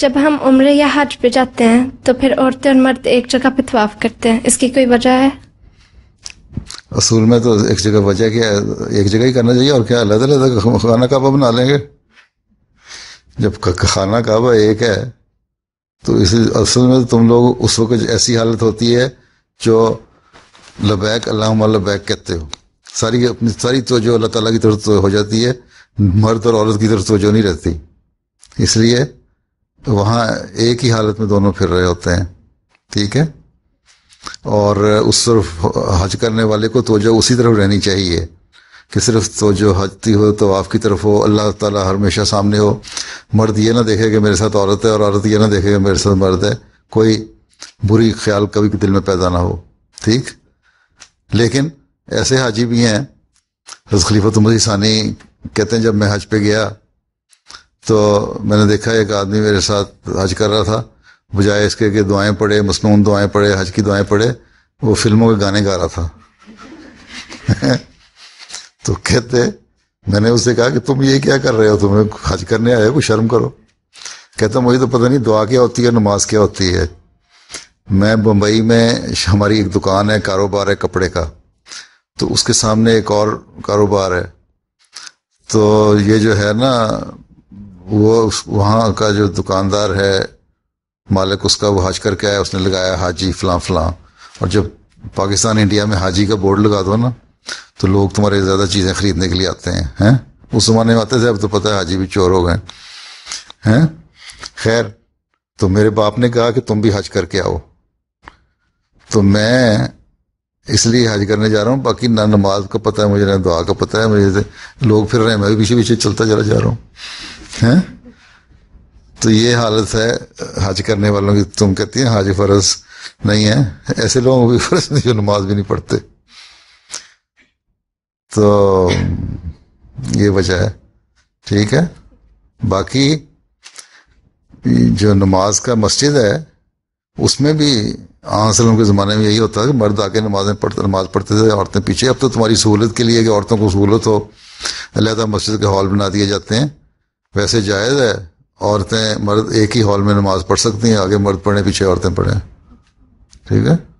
جب ہم عمرے یا حج پہ جاتے ہیں تو پھر عورتیں اور مرد ایک جگہ پہ طواف کرتے ہیں اس کی کوئی وجہ ہے اصول میں تو ایک جگہ وجہ کیا ایک جگہ ہی کرنا چاہیے اور کیا الگ الگ خانہ کعبہ بنا لیں گے جب خانہ کعبہ ایک ہے تو اس اصل میں تم لوگ اس وقت ایسی حالت ہوتی ہے جو لبیک اللہ بیک کہتے ہو ساری اپنی ساری توجہ اللہ تعالیٰ کی طرف ہو جاتی ہے مرد اور عورت کی طرف توجہ نہیں رہتی اس لیے وہاں ایک ہی حالت میں دونوں پھر رہے ہوتے ہیں ٹھیک ہے اور اس طرف حج کرنے والے کو توجہ اسی طرف رہنی چاہیے کہ صرف توجہ حجتی ہو تو آپ کی طرف ہو اللہ تعالیٰ ہمیشہ سامنے ہو مرد یہ نہ دیکھے کہ میرے ساتھ عورت ہے اور عورت یہ نہ دیکھے کہ میرے ساتھ مرد ہے کوئی بری خیال کبھی دل میں پیدا نہ ہو ٹھیک لیکن ایسے حاجی بھی ہیں رشخلی ثانی کہتے ہیں جب میں حج پہ گیا تو میں نے دیکھا ایک آدمی میرے ساتھ حج کر رہا تھا بجائے اس کے کہ دعائیں پڑھے مصنون دعائیں پڑھے حج کی دعائیں پڑھے وہ فلموں کے گانے گا رہا تھا تو کہتے میں نے اسے کہا کہ تم یہ کیا کر رہے ہو تمہیں حج کرنے آئے ہو شرم کرو کہتا مجھے تو پتہ نہیں دعا کیا ہوتی ہے نماز کیا ہوتی ہے میں بمبئی میں ہماری ایک دکان ہے کاروبار ہے کپڑے کا تو اس کے سامنے ایک اور کاروبار ہے تو یہ جو ہے نا وہ وہاں کا جو دکاندار ہے مالک اس کا وہ حج کر کے آیا اس نے لگایا حاجی فلاں فلاں اور جب پاکستان انڈیا میں حاجی کا بورڈ لگا دو نا تو لوگ تمہارے زیادہ چیزیں خریدنے کے لیے آتے ہیں اس زمانے میں آتے تھے اب تو پتہ ہے حاجی بھی چور ہو گئے ہیں خیر تو میرے باپ نے کہا کہ تم بھی حج کر کے آؤ تو میں اس لیے حج کرنے جا رہا ہوں باقی نہ نماز کا پتہ ہے مجھے نہ دعا کا پتہ ہے مجھے لوگ پھر رہے ہیں میں بھی پیچھے پیچھے چلتا چلا جا رہا ہوں ہیں تو یہ حالت ہے حج کرنے والوں کی تم کہتی ہیں حاج فرض نہیں ہے ایسے لوگوں کو بھی فرض نہیں جو نماز بھی نہیں پڑھتے تو یہ وجہ ہے ٹھیک ہے باقی جو نماز کا مسجد ہے اس میں بھی آسلم کے زمانے میں یہی ہوتا ہے کہ مرد آ کے نماز پڑھتے نماز پڑھتے تھے عورتیں پیچھے اب تو تمہاری سہولت کے لیے کہ عورتوں کو سہولت ہو علیحدہ مسجد کے ہال بنا دیے جاتے ہیں ویسے جائز ہے عورتیں مرد ایک ہی ہال میں نماز پڑھ سکتی ہیں آگے مرد پڑھیں پیچھے عورتیں پڑھیں ٹھیک ہے